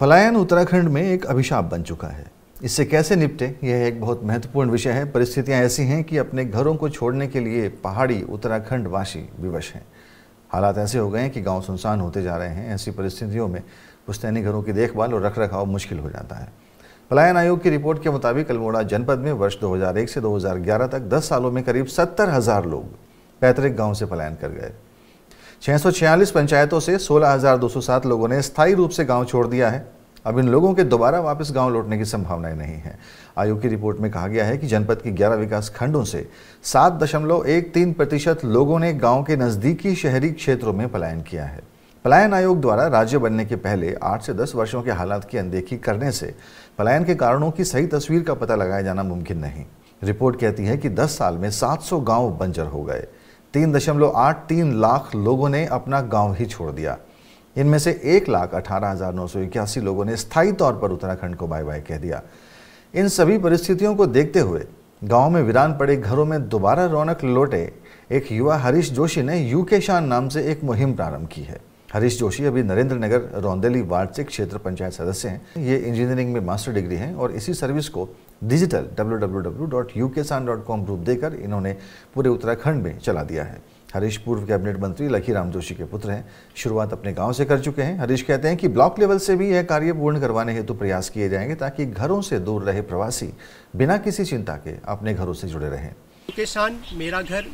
पलायन उत्तराखंड में एक अभिशाप बन चुका है इससे कैसे निपटे यह एक बहुत महत्वपूर्ण विषय है परिस्थितियां ऐसी हैं कि अपने घरों को छोड़ने के लिए पहाड़ी उत्तराखंड वासी विवश हैं हालात ऐसे हो गए हैं कि गांव सुनसान होते जा रहे हैं ऐसी परिस्थितियों में पुस्तैनी घरों की देखभाल और रखरखाव मुश्किल हो जाता है पलायन आयोग की रिपोर्ट के मुताबिक अल्मोड़ा जनपद में वर्ष 2001 से 2011 तक 10 सालों में करीब सत्तर हजार लोग पैतृक गांव से पलायन कर गए 646 पंचायतों से 16,207 लोगों ने स्थायी रूप से गांव छोड़ दिया है अब इन लोगों के दोबारा वापस गांव लौटने की संभावनाएं नहीं है आयोग की रिपोर्ट में कहा गया है कि जनपद के 11 विकास खंडों से 7.13 प्रतिशत लोगों ने गांव के नज़दीकी शहरी क्षेत्रों में पलायन किया है पलायन आयोग द्वारा राज्य बनने के पहले आठ से दस वर्षों के हालात की अनदेखी करने से पलायन के कारणों की सही तस्वीर का पता लगाया जाना मुमकिन नहीं रिपोर्ट कहती है कि 10 साल में 700 गांव बंजर हो गए तीन दशमलव आठ तीन लाख लोगों ने अपना गांव ही छोड़ दिया इनमें से एक लाख अठारह हज़ार नौ सौ इक्यासी लोगों ने स्थायी तौर पर उत्तराखंड को बाय बाय कह दिया इन सभी परिस्थितियों को देखते हुए गांव में वीरान पड़े घरों में दोबारा रौनक लौटे एक युवा हरीश जोशी ने यू के शान नाम से एक मुहिम प्रारंभ की है हरीश जोशी अभी नरेंद्र नगर रौंदेली वार्ड से क्षेत्र पंचायत सदस्य हैं ये इंजीनियरिंग में मास्टर डिग्री हैं और इसी सर्विस को डिजिटल www.uksan.com रूप देकर इन्होंने पूरे उत्तराखंड में चला दिया है हरीश पूर्व कैबिनेट मंत्री लखीराम जोशी के पुत्र हैं शुरुआत अपने गांव से कर चुके हैं हरीश कहते हैं कि ब्लॉक लेवल से भी यह कार्य पूर्ण करवाने हेतु तो प्रयास किए जाएंगे ताकि घरों से दूर रहे प्रवासी बिना किसी चिंता के अपने घरों से जुड़े रहें किसान मेरा घर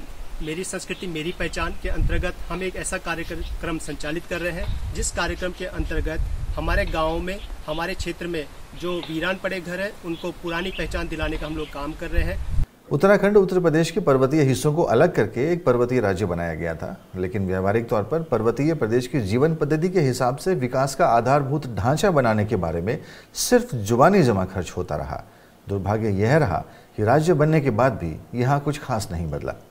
मेरी संस्कृति मेरी पहचान के अंतर्गत हम एक ऐसा कार्यक्रम संचालित कर रहे हैं जिस कार्यक्रम के अंतर्गत हमारे गाँव में हमारे क्षेत्र में जो वीरान पड़े घर है उनको पुरानी पहचान दिलाने का हम लोग काम कर रहे हैं उत्तराखंड उत्तर प्रदेश के पर्वतीय हिस्सों को अलग करके एक पर्वतीय राज्य बनाया गया था लेकिन व्यवहारिक तौर पर पर्वतीय प्रदेश की जीवन पद्धति के हिसाब से विकास का आधारभूत ढांचा बनाने के बारे में सिर्फ जुबानी जमा खर्च होता रहा दुर्भाग्य यह रहा कि राज्य बनने के बाद भी यहाँ कुछ खास नहीं बदला